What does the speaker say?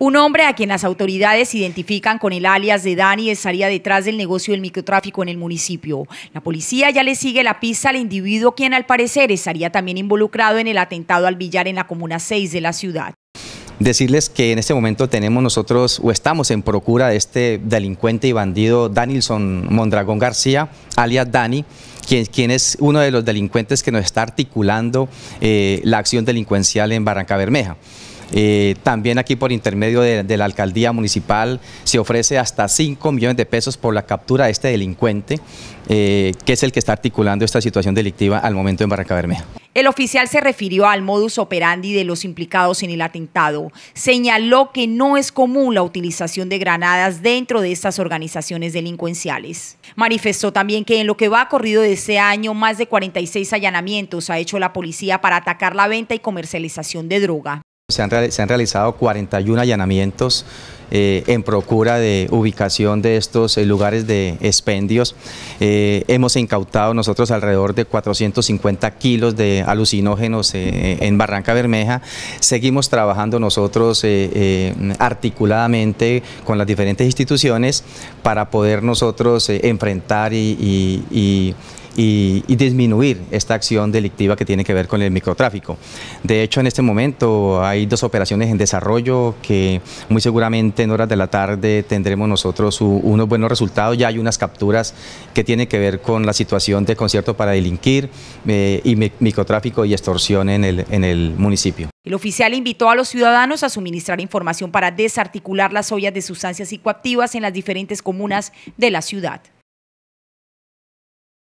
Un hombre a quien las autoridades identifican con el alias de Dani estaría detrás del negocio del microtráfico en el municipio. La policía ya le sigue la pista al individuo quien al parecer estaría también involucrado en el atentado al billar en la comuna 6 de la ciudad. Decirles que en este momento tenemos nosotros o estamos en procura de este delincuente y bandido Danielson Mondragón García, alias Dani, quien, es uno de los delincuentes que nos está articulando eh, la acción delincuencial en Barranca Bermeja. Eh, también aquí por intermedio de, la alcaldía municipal se ofrece hasta 5 millones de pesos por la captura de este delincuente, eh, que es el que está articulando esta situación delictiva al momento en Barranca Bermeja. El oficial se refirió al modus operandi de los implicados en el atentado. Señaló que no es común la utilización de granadas dentro de estas organizaciones delincuenciales. Manifestó también que en lo que va corrido de este año, más de 46 allanamientos ha hecho la policía para atacar la venta y comercialización de droga. Se han, realizado 41 allanamientos eh, en procura de ubicación de estos eh, lugares de expendios. Eh, hemos incautado nosotros alrededor de 450 kilos de alucinógenos en Barranca Bermeja. Seguimos trabajando nosotros articuladamente con las diferentes instituciones para poder nosotros enfrentar y y, disminuir esta acción delictiva que tiene que ver con el microtráfico. De hecho, en este momento hay dos operaciones en desarrollo que muy seguramente en horas de la tarde tendremos nosotros unos buenos resultados. Ya hay unas capturas que tienen que ver con la situación de concierto para delinquir eh, y microtráfico y extorsión en el, en el municipio. El oficial invitó a los ciudadanos a suministrar información para desarticular las ollas de sustancias psicoactivas en las diferentes comunas de la ciudad.